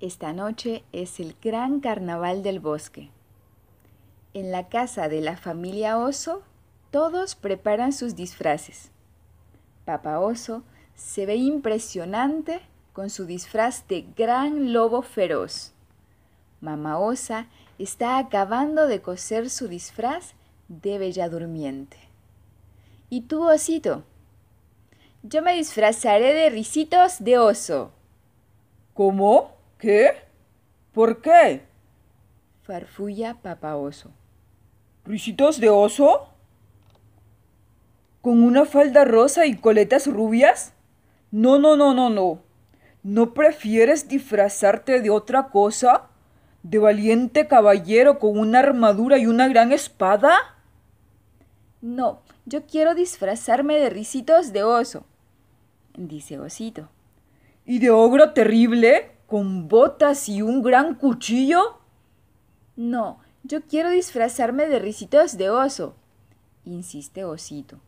Esta noche es el gran carnaval del bosque. En la casa de la familia Oso, todos preparan sus disfraces. Papá Oso se ve impresionante con su disfraz de gran lobo feroz. Mamá Osa está acabando de coser su disfraz de Bella Durmiente. ¿Y tú, osito? Yo me disfrazaré de risitos de oso. ¿Cómo? ¿Qué? ¿Por qué? Farfulla papá oso. ¿Risitos de oso? ¿Con una falda rosa y coletas rubias? No, no, no, no, no. ¿No prefieres disfrazarte de otra cosa? ¿De valiente caballero con una armadura y una gran espada? No, yo quiero disfrazarme de risitos de oso, dice Osito. ¿Y de ogro terrible? ¿Con botas y un gran cuchillo? No, yo quiero disfrazarme de risitos de oso, insiste Osito.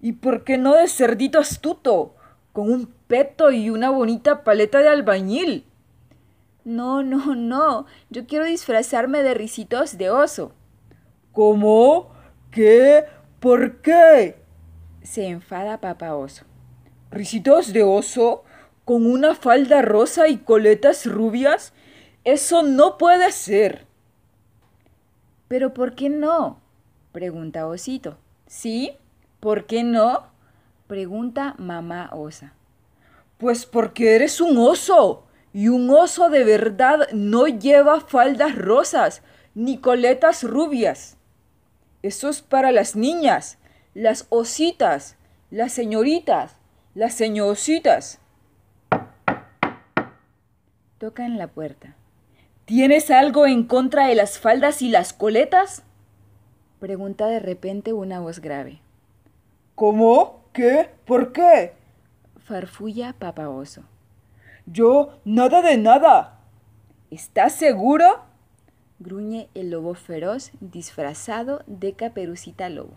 ¿Y por qué no de cerdito astuto? Con un peto y una bonita paleta de albañil. No, no, no. Yo quiero disfrazarme de risitos de oso. ¿Cómo? ¿Qué? ¿Por qué? Se enfada papá Oso. ¿Risitos de oso? ¿Con una falda rosa y coletas rubias? Eso no puede ser. ¿Pero por qué no? Pregunta Osito. ¿Sí? ¿Por qué no? Pregunta mamá osa. Pues porque eres un oso. Y un oso de verdad no lleva faldas rosas ni coletas rubias. Eso es para las niñas, las ositas, las señoritas, las Toca en la puerta. ¿Tienes algo en contra de las faldas y las coletas? Pregunta de repente una voz grave. ¿Cómo? ¿Qué? ¿Por qué? Farfulla Oso. Yo, nada de nada. ¿Estás seguro? gruñe el lobo feroz disfrazado de caperucita lobo.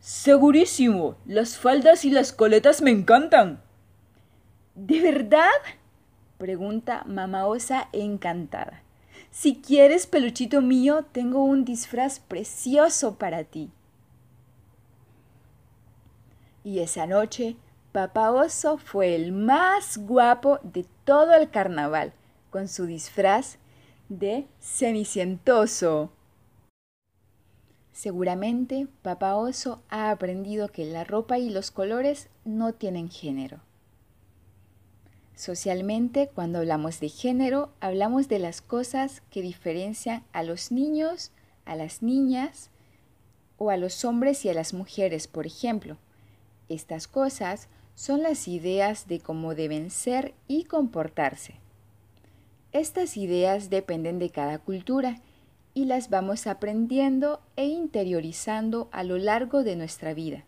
Segurísimo. Las faldas y las coletas me encantan. ¿De verdad? pregunta mamá osa encantada. Si quieres, peluchito mío, tengo un disfraz precioso para ti. Y esa noche, papá oso fue el más guapo de todo el carnaval, con su disfraz de Cenicientoso. Seguramente Papá Oso ha aprendido que la ropa y los colores no tienen género. Socialmente, cuando hablamos de género, hablamos de las cosas que diferencian a los niños, a las niñas o a los hombres y a las mujeres, por ejemplo. Estas cosas son las ideas de cómo deben ser y comportarse. Estas ideas dependen de cada cultura y las vamos aprendiendo e interiorizando a lo largo de nuestra vida.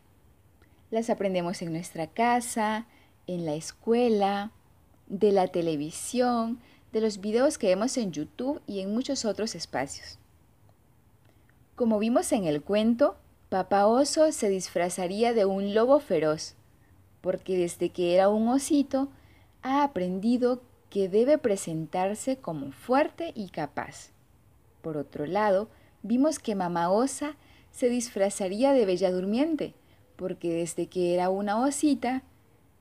Las aprendemos en nuestra casa, en la escuela, de la televisión, de los videos que vemos en YouTube y en muchos otros espacios. Como vimos en el cuento, Papa Oso se disfrazaría de un lobo feroz, porque desde que era un osito ha aprendido que debe presentarse como fuerte y capaz. Por otro lado, vimos que mamá osa se disfrazaría de bella durmiente, porque desde que era una osita,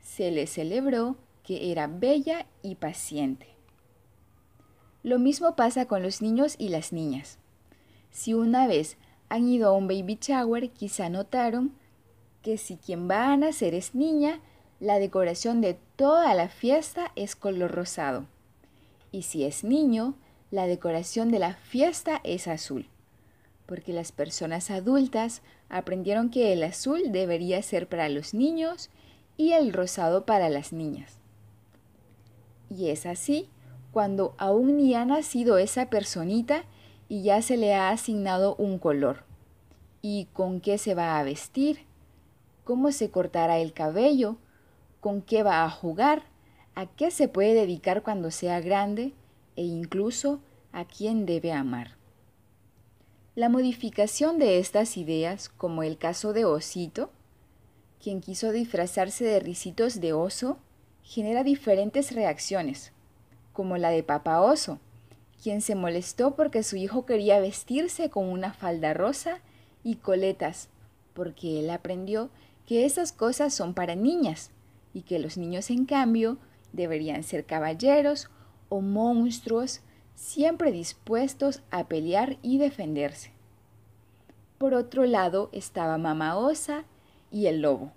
se le celebró que era bella y paciente. Lo mismo pasa con los niños y las niñas. Si una vez han ido a un baby shower, quizá notaron que si quien va a nacer es niña, la decoración de toda la fiesta es color rosado. Y si es niño, la decoración de la fiesta es azul, porque las personas adultas aprendieron que el azul debería ser para los niños y el rosado para las niñas. Y es así cuando aún ni ha nacido esa personita y ya se le ha asignado un color. ¿Y con qué se va a vestir? ¿Cómo se cortará el cabello? con qué va a jugar, a qué se puede dedicar cuando sea grande e incluso a quién debe amar. La modificación de estas ideas, como el caso de Osito, quien quiso disfrazarse de risitos de oso, genera diferentes reacciones, como la de Papa Oso, quien se molestó porque su hijo quería vestirse con una falda rosa y coletas, porque él aprendió que esas cosas son para niñas y que los niños en cambio deberían ser caballeros o monstruos siempre dispuestos a pelear y defenderse. Por otro lado estaba Mama Osa y el lobo,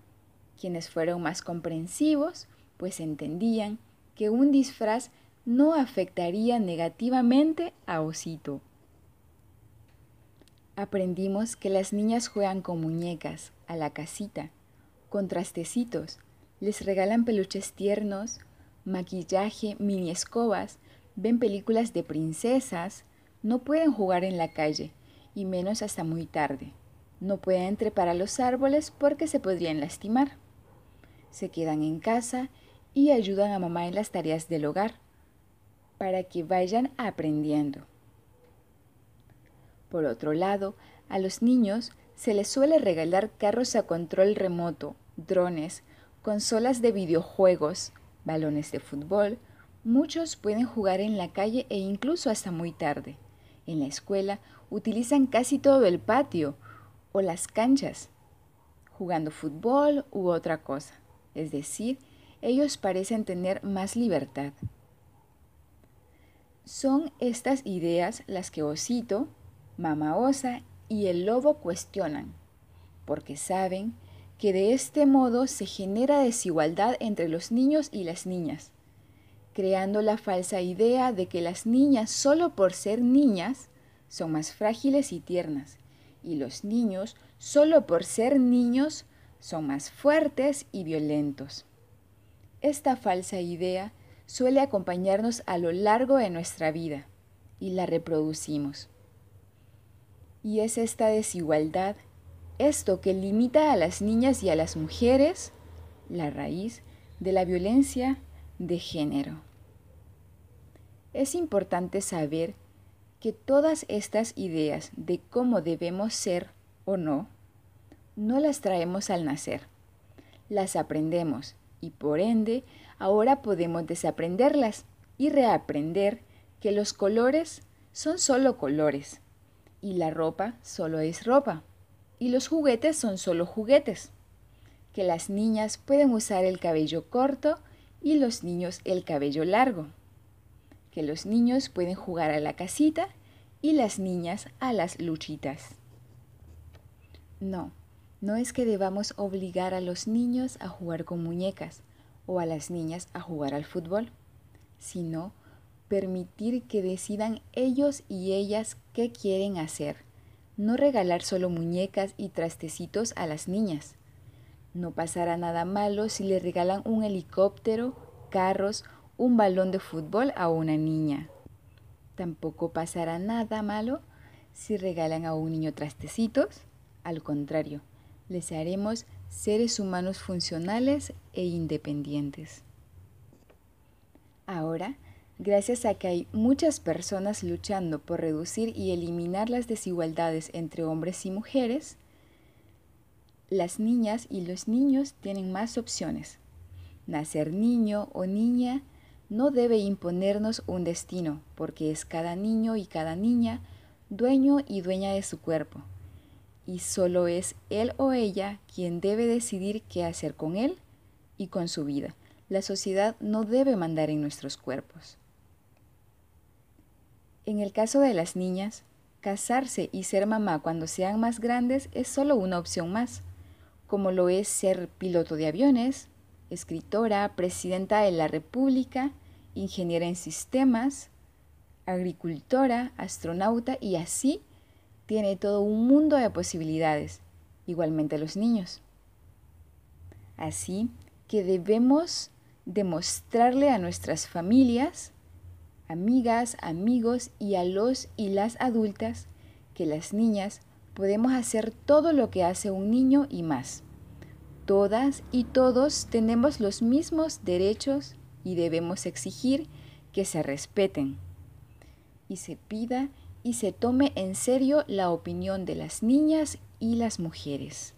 quienes fueron más comprensivos, pues entendían que un disfraz no afectaría negativamente a Osito. Aprendimos que las niñas juegan con muñecas, a la casita, con trastecitos, les regalan peluches tiernos, maquillaje, mini escobas, ven películas de princesas, no pueden jugar en la calle, y menos hasta muy tarde. No pueden trepar a los árboles porque se podrían lastimar. Se quedan en casa y ayudan a mamá en las tareas del hogar, para que vayan aprendiendo. Por otro lado, a los niños se les suele regalar carros a control remoto, drones consolas de videojuegos, balones de fútbol, muchos pueden jugar en la calle e incluso hasta muy tarde. En la escuela utilizan casi todo el patio o las canchas, jugando fútbol u otra cosa. Es decir, ellos parecen tener más libertad. Son estas ideas las que Osito, Mama Osa y el lobo cuestionan, porque saben que de este modo se genera desigualdad entre los niños y las niñas, creando la falsa idea de que las niñas solo por ser niñas son más frágiles y tiernas, y los niños solo por ser niños son más fuertes y violentos. Esta falsa idea suele acompañarnos a lo largo de nuestra vida y la reproducimos. Y es esta desigualdad esto que limita a las niñas y a las mujeres la raíz de la violencia de género. Es importante saber que todas estas ideas de cómo debemos ser o no, no las traemos al nacer. Las aprendemos y por ende ahora podemos desaprenderlas y reaprender que los colores son solo colores y la ropa solo es ropa y los juguetes son solo juguetes, que las niñas pueden usar el cabello corto y los niños el cabello largo, que los niños pueden jugar a la casita y las niñas a las luchitas. No, no es que debamos obligar a los niños a jugar con muñecas o a las niñas a jugar al fútbol, sino permitir que decidan ellos y ellas qué quieren hacer no regalar solo muñecas y trastecitos a las niñas. No pasará nada malo si le regalan un helicóptero, carros, un balón de fútbol a una niña. Tampoco pasará nada malo si regalan a un niño trastecitos. Al contrario, les haremos seres humanos funcionales e independientes. Ahora gracias a que hay muchas personas luchando por reducir y eliminar las desigualdades entre hombres y mujeres, las niñas y los niños tienen más opciones. Nacer niño o niña no debe imponernos un destino, porque es cada niño y cada niña dueño y dueña de su cuerpo. Y solo es él o ella quien debe decidir qué hacer con él y con su vida. La sociedad no debe mandar en nuestros cuerpos. En el caso de las niñas, casarse y ser mamá cuando sean más grandes es solo una opción más, como lo es ser piloto de aviones, escritora, presidenta de la República, ingeniera en sistemas, agricultora, astronauta y así tiene todo un mundo de posibilidades, igualmente los niños. Así que debemos demostrarle a nuestras familias amigas, amigos y a los y las adultas que las niñas podemos hacer todo lo que hace un niño y más. Todas y todos tenemos los mismos derechos y debemos exigir que se respeten y se pida y se tome en serio la opinión de las niñas y las mujeres.